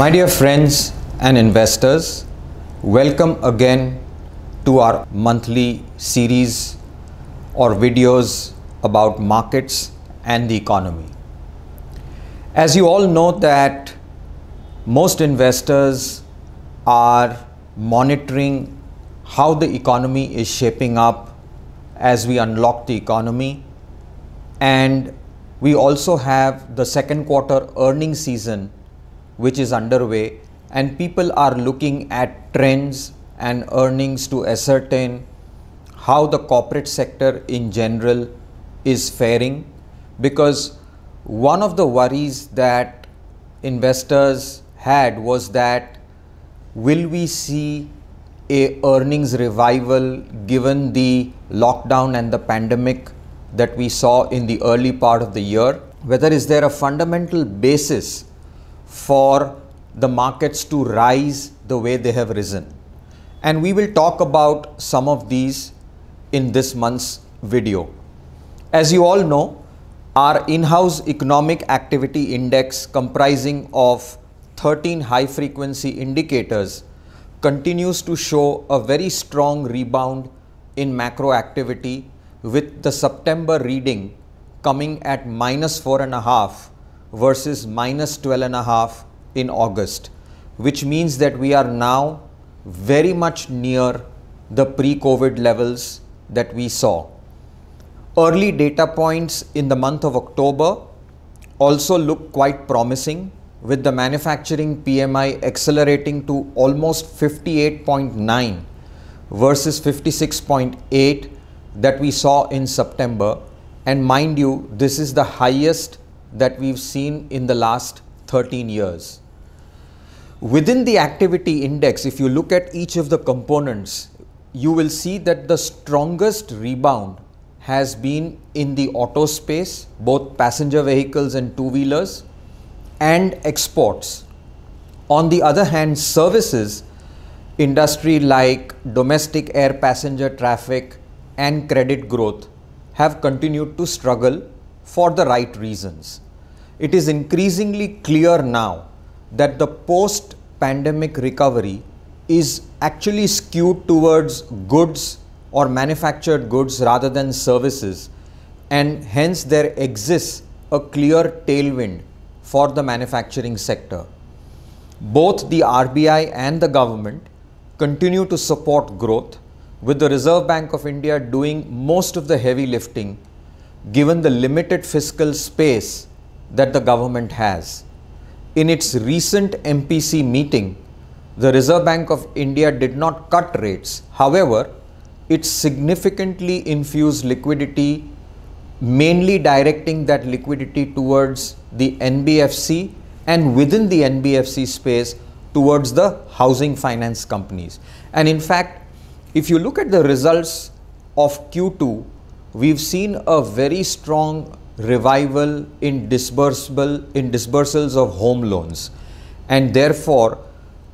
My dear friends and investors, welcome again to our monthly series or videos about markets and the economy. As you all know that most investors are monitoring how the economy is shaping up as we unlock the economy and we also have the second quarter earning season which is underway and people are looking at trends and earnings to ascertain how the corporate sector in general is faring because one of the worries that investors had was that will we see a earnings revival given the lockdown and the pandemic that we saw in the early part of the year whether is there a fundamental basis for the markets to rise the way they have risen. And we will talk about some of these in this month's video. As you all know, our in-house economic activity index comprising of 13 high frequency indicators continues to show a very strong rebound in macro activity with the September reading coming at minus four and a half versus minus 12 and a half in August, which means that we are now very much near the pre-COVID levels that we saw. Early data points in the month of October also look quite promising with the manufacturing PMI accelerating to almost 58.9 versus 56.8 that we saw in September. And mind you, this is the highest that we've seen in the last 13 years. Within the activity index, if you look at each of the components, you will see that the strongest rebound has been in the auto space, both passenger vehicles and two wheelers, and exports. On the other hand, services industry like domestic air passenger traffic and credit growth have continued to struggle for the right reasons. It is increasingly clear now that the post pandemic recovery is actually skewed towards goods or manufactured goods rather than services, and hence there exists a clear tailwind for the manufacturing sector. Both the RBI and the government continue to support growth, with the Reserve Bank of India doing most of the heavy lifting given the limited fiscal space that the government has. In its recent MPC meeting, the Reserve Bank of India did not cut rates. However, it significantly infused liquidity, mainly directing that liquidity towards the NBFC and within the NBFC space towards the housing finance companies. And in fact, if you look at the results of Q2 we've seen a very strong revival in disbursable in disbursals of home loans and therefore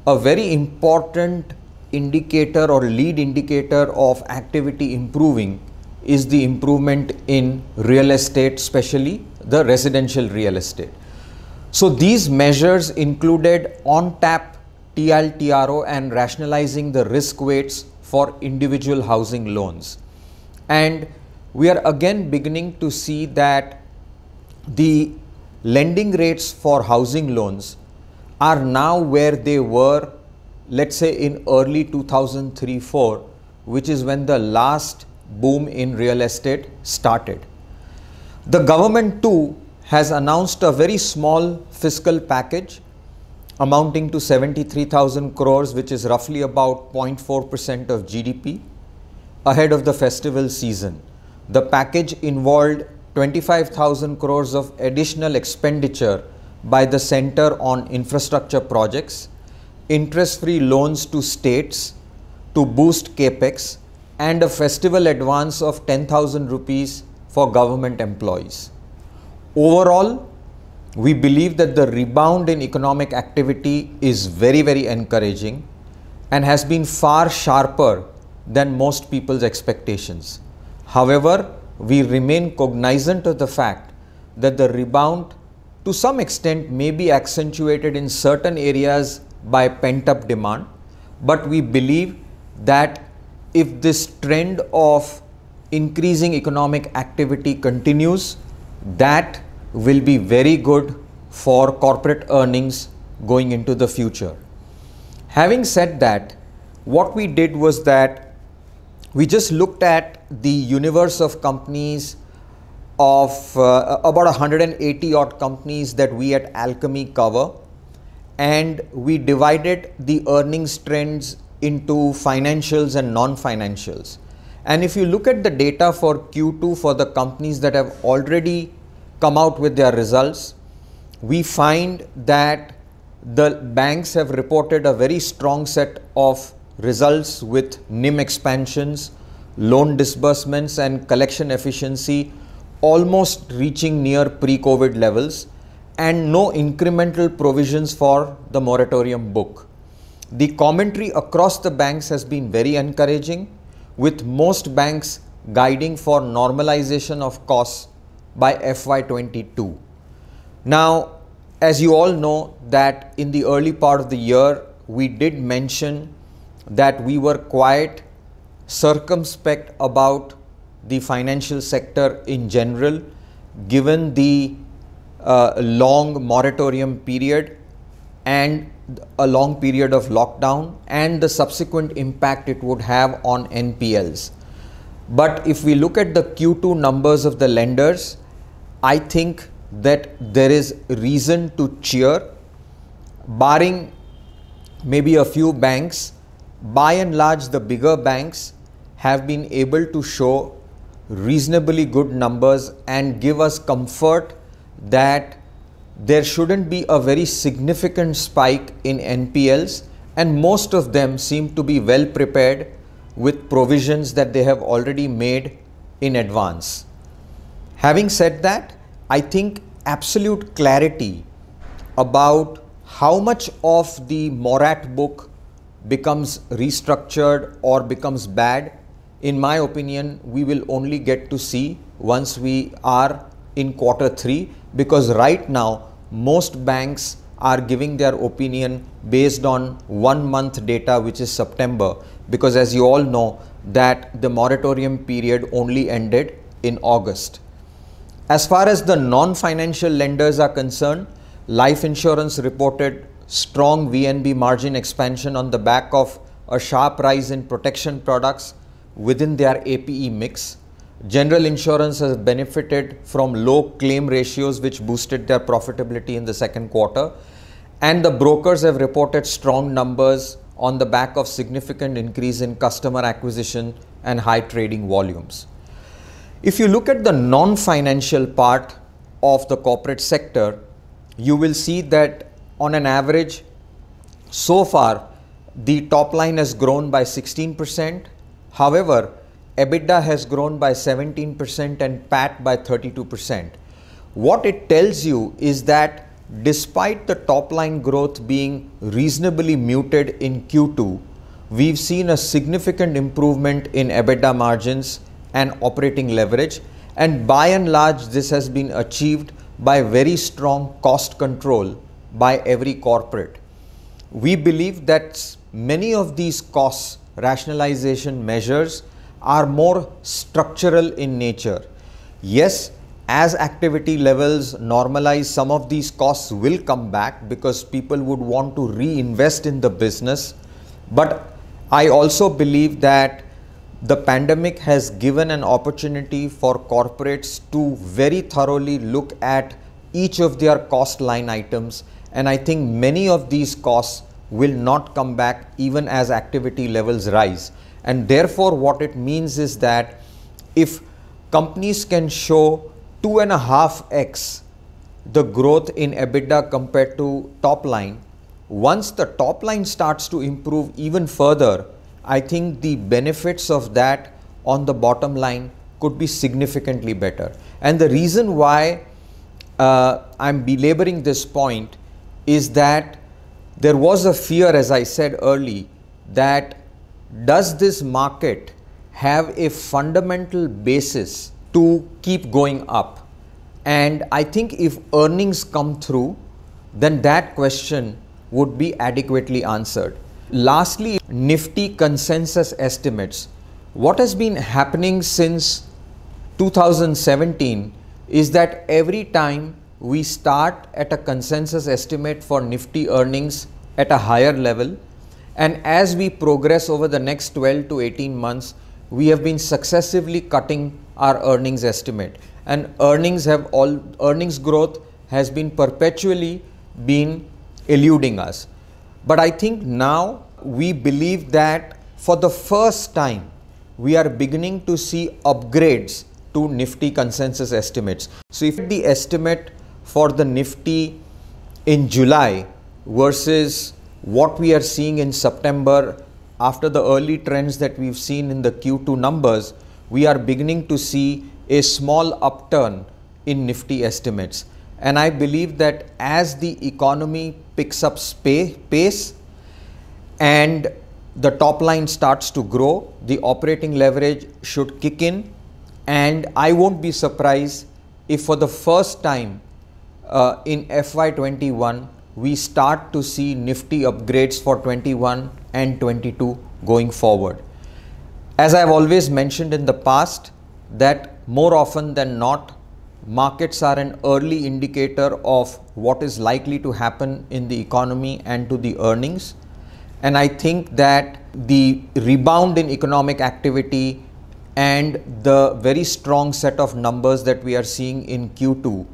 a very important indicator or lead indicator of activity improving is the improvement in real estate especially the residential real estate so these measures included on tap TLTRO and rationalizing the risk weights for individual housing loans and we are again beginning to see that the lending rates for housing loans are now where they were let's say in early 2003-4 which is when the last boom in real estate started. The government too has announced a very small fiscal package amounting to 73,000 crores which is roughly about 0.4% of GDP ahead of the festival season. The package involved 25,000 crores of additional expenditure by the Center on Infrastructure Projects, interest-free loans to states to boost capex and a festival advance of 10,000 rupees for government employees. Overall, we believe that the rebound in economic activity is very, very encouraging and has been far sharper than most people's expectations. However, we remain cognizant of the fact that the rebound to some extent may be accentuated in certain areas by pent up demand, but we believe that if this trend of increasing economic activity continues, that will be very good for corporate earnings going into the future. Having said that, what we did was that we just looked at the universe of companies of uh, about 180 odd companies that we at Alchemy cover and we divided the earnings trends into financials and non-financials. And if you look at the data for Q2 for the companies that have already come out with their results, we find that the banks have reported a very strong set of results with NIM expansions, loan disbursements and collection efficiency almost reaching near pre-COVID levels and no incremental provisions for the moratorium book. The commentary across the banks has been very encouraging, with most banks guiding for normalization of costs by FY22. Now, as you all know that in the early part of the year, we did mention that we were quite circumspect about the financial sector in general, given the uh, long moratorium period and a long period of lockdown and the subsequent impact it would have on NPLs. But if we look at the Q2 numbers of the lenders, I think that there is reason to cheer, barring maybe a few banks. By and large, the bigger banks have been able to show reasonably good numbers and give us comfort that there shouldn't be a very significant spike in NPLs and most of them seem to be well prepared with provisions that they have already made in advance. Having said that, I think absolute clarity about how much of the Morat book becomes restructured or becomes bad in my opinion, we will only get to see once we are in quarter three because right now most banks are giving their opinion based on one month data which is September because as you all know that the moratorium period only ended in August. As far as the non-financial lenders are concerned, life insurance reported strong VNB margin expansion on the back of a sharp rise in protection products within their APE mix. General insurance has benefited from low claim ratios which boosted their profitability in the second quarter and the brokers have reported strong numbers on the back of significant increase in customer acquisition and high trading volumes. If you look at the non-financial part of the corporate sector, you will see that on an average, so far, the top line has grown by 16 percent However, EBITDA has grown by 17% and PAT by 32%. What it tells you is that despite the top line growth being reasonably muted in Q2, we've seen a significant improvement in EBITDA margins and operating leverage. And by and large, this has been achieved by very strong cost control by every corporate. We believe that many of these costs rationalization measures are more structural in nature. Yes, as activity levels normalize, some of these costs will come back because people would want to reinvest in the business. But I also believe that the pandemic has given an opportunity for corporates to very thoroughly look at each of their cost line items. And I think many of these costs will not come back even as activity levels rise. And therefore, what it means is that if companies can show 2.5x the growth in EBITDA compared to top line, once the top line starts to improve even further, I think the benefits of that on the bottom line could be significantly better. And the reason why uh, I'm belaboring this point is that there was a fear, as I said early, that does this market have a fundamental basis to keep going up? And I think if earnings come through, then that question would be adequately answered. Lastly, Nifty consensus estimates. What has been happening since 2017 is that every time we start at a consensus estimate for Nifty earnings at a higher level and as we progress over the next 12 to 18 months, we have been successively cutting our earnings estimate and earnings have all earnings growth has been perpetually been eluding us. But I think now we believe that for the first time we are beginning to see upgrades to Nifty consensus estimates. So if the estimate for the Nifty in July versus what we are seeing in September after the early trends that we've seen in the Q2 numbers, we are beginning to see a small upturn in Nifty estimates. And I believe that as the economy picks up pace and the top line starts to grow, the operating leverage should kick in. And I won't be surprised if for the first time uh, in FY21 we start to see nifty upgrades for 21 and 22 going forward. As I have always mentioned in the past that more often than not markets are an early indicator of what is likely to happen in the economy and to the earnings and I think that the rebound in economic activity and the very strong set of numbers that we are seeing in Q2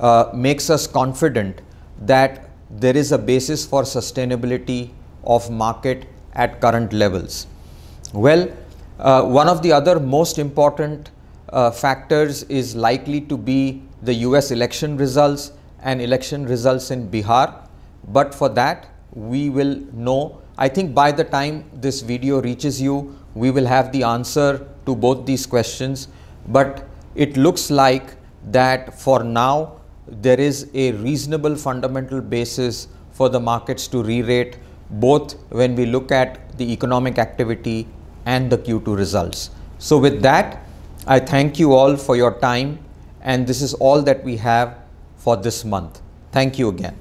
uh, makes us confident that there is a basis for sustainability of market at current levels. Well, uh, one of the other most important uh, factors is likely to be the US election results and election results in Bihar. But for that, we will know, I think by the time this video reaches you, we will have the answer to both these questions. But it looks like that for now, there is a reasonable fundamental basis for the markets to re-rate both when we look at the economic activity and the Q2 results. So with that, I thank you all for your time and this is all that we have for this month. Thank you again.